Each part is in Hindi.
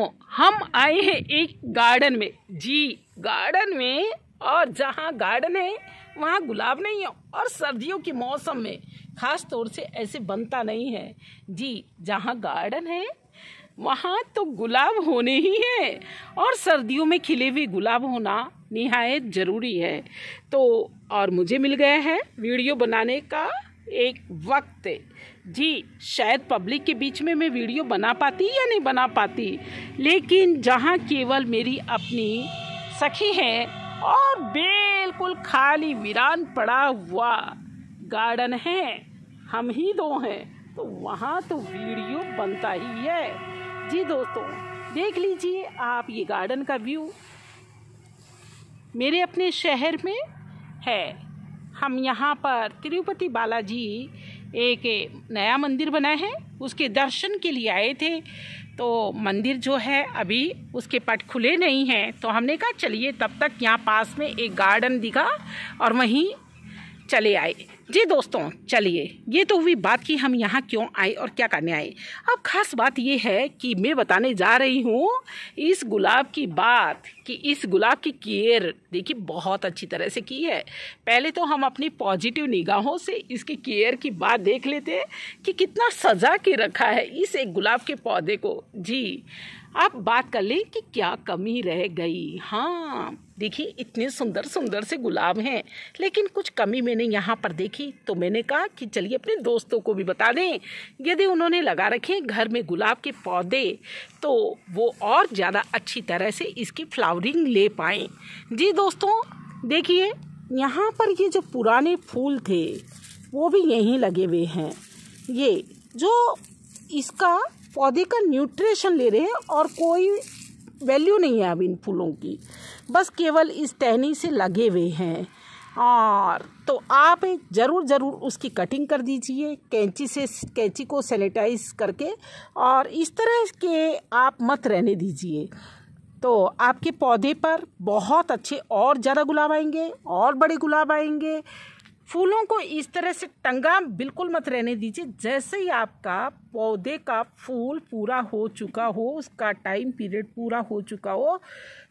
हो हम आए हैं एक गार्डन में जी गार्डन में और जहाँ गार्डन है वहाँ गुलाब नहीं है और सर्दियों के मौसम में ख़ास तौर से ऐसे बनता नहीं है जी जहाँ गार्डन है वहाँ तो गुलाब होने ही हैं और सर्दियों में खिले हुए गुलाब होना निहायत ज़रूरी है तो और मुझे मिल गया है वीडियो बनाने का एक वक्त जी शायद पब्लिक के बीच में मैं वीडियो बना पाती या नहीं बना पाती लेकिन जहाँ केवल मेरी अपनी सखी है और बिल्कुल खाली वीरान पड़ा हुआ गार्डन है हम ही दो हैं तो वहाँ तो वीडियो बनता ही है जी दोस्तों देख लीजिए आप ये गार्डन का व्यू मेरे अपने शहर में है हम यहाँ पर तिरुपति बालाजी एक नया मंदिर बना है उसके दर्शन के लिए आए थे तो मंदिर जो है अभी उसके पट खुले नहीं हैं तो हमने कहा चलिए तब तक यहाँ पास में एक गार्डन दिखा और वहीं चले आए जी दोस्तों चलिए ये तो हुई बात कि हम यहाँ क्यों आए और क्या करने आए अब खास बात ये है कि मैं बताने जा रही हूँ इस गुलाब की बात कि इस गुलाब की केयर देखिए बहुत अच्छी तरह से की है पहले तो हम अपनी पॉजिटिव निगाहों से इसकी केयर की बात देख लेते कि कितना सजा के रखा है इस एक गुलाब के पौधे को जी आप बात कर लें कि क्या कमी रह गई हाँ देखिए इतने सुंदर सुंदर से गुलाब हैं लेकिन कुछ कमी मैंने यहाँ पर देखी रखी तो मैंने कहा कि चलिए अपने दोस्तों को भी बता दें यदि उन्होंने लगा रखे घर में गुलाब के पौधे तो वो और ज़्यादा अच्छी तरह से इसकी फ्लावरिंग ले पाएँ जी दोस्तों देखिए यहाँ पर ये जो पुराने फूल थे वो भी यहीं लगे हुए हैं ये जो इसका पौधे का न्यूट्रिशन ले रहे हैं और कोई वैल्यू नहीं है अब इन फूलों की बस केवल इस टहनी से लगे हुए हैं और हाँ, तो आप ज़रूर ज़रूर उसकी कटिंग कर दीजिए कैंची से कैंची को सैनिटाइज करके और इस तरह के आप मत रहने दीजिए तो आपके पौधे पर बहुत अच्छे और ज़्यादा गुलाब आएंगे और बड़े गुलाब आएंगे फूलों को इस तरह से टंगा बिल्कुल मत रहने दीजिए जैसे ही आपका पौधे का फूल पूरा हो चुका हो उसका टाइम पीरियड पूरा हो चुका हो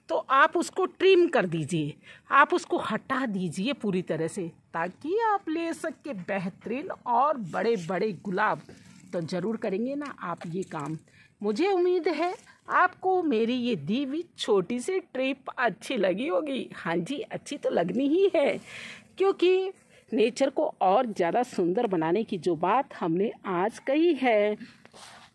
तो आप उसको ट्रिम कर दीजिए आप उसको हटा दीजिए पूरी तरह से ताकि आप ले सके बेहतरीन और बड़े बड़े गुलाब तो ज़रूर करेंगे ना आप ये काम मुझे उम्मीद है आपको मेरी ये दी हुई छोटी सी ट्रिप अच्छी लगी होगी हाँ जी अच्छी तो लगनी ही है क्योंकि नेचर को और ज़्यादा सुंदर बनाने की जो बात हमने आज कही है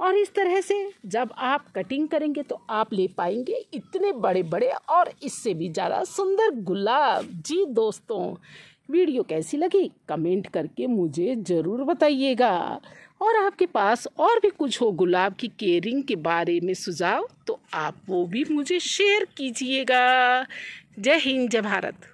और इस तरह से जब आप कटिंग करेंगे तो आप ले पाएंगे इतने बड़े बड़े और इससे भी ज़्यादा सुंदर गुलाब जी दोस्तों वीडियो कैसी लगी कमेंट करके मुझे ज़रूर बताइएगा और आपके पास और भी कुछ हो गुलाब की केयरिंग के बारे में सुझाव तो आप वो भी मुझे शेयर कीजिएगा जय हिंद जय भारत